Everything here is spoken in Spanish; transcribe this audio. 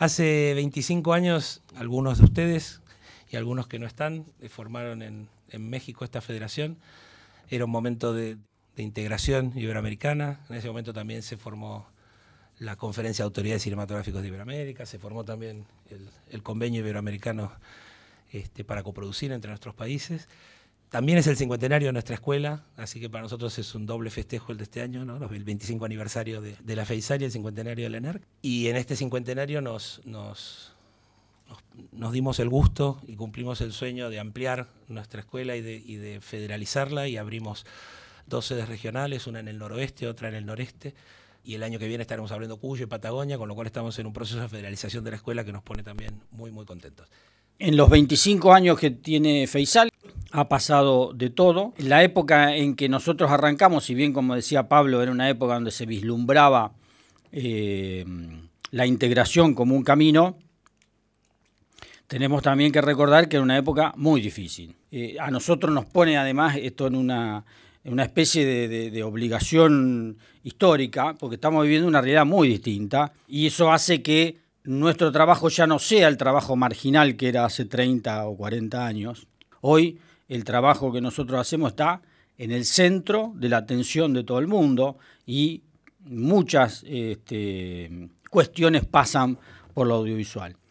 Hace 25 años, algunos de ustedes y algunos que no están eh, formaron en, México esta federación. Era un momento de, integración iberoamericana. En ese momento también se formó la Conferencia de Autoridades Cinematográficas de Iberoamérica, se formó también el, convenio iberoamericano este, para coproducir entre nuestros países. También es el cincuentenario de nuestra escuela, así que para nosotros es un doble festejo el de este año, ¿no? el 25 aniversario de, la FEISAL y el cincuentenario de la ENERC. Y en este cincuentenario nos, dimos el gusto y cumplimos el sueño de ampliar nuestra escuela y de, federalizarla y abrimos dos sedes regionales, una en el noroeste, otra en el noreste y el año que viene estaremos hablando Cuyo y Patagonia, con lo cual estamos en un proceso de federalización de la escuela que nos pone también muy, muy contentos. En los 25 años que tiene Feisal, ha pasado de todo. La época en que nosotros arrancamos, si bien como decía Pablo, era una época donde se vislumbraba eh, la integración como un camino, tenemos también que recordar que era una época muy difícil. Eh, a nosotros nos pone además esto en una, especie de, obligación histórica, porque estamos viviendo una realidad muy distinta, y eso hace que nuestro trabajo ya no sea el trabajo marginal que era hace 30 o 40 años. Hoy el trabajo que nosotros hacemos está en el centro de la atención de todo el mundo y muchas este, cuestiones pasan por lo audiovisual.